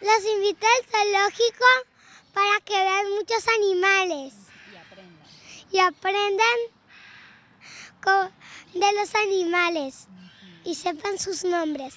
Los invito al zoológico para que vean muchos animales. Y aprendan. de los animales y sepan sus nombres.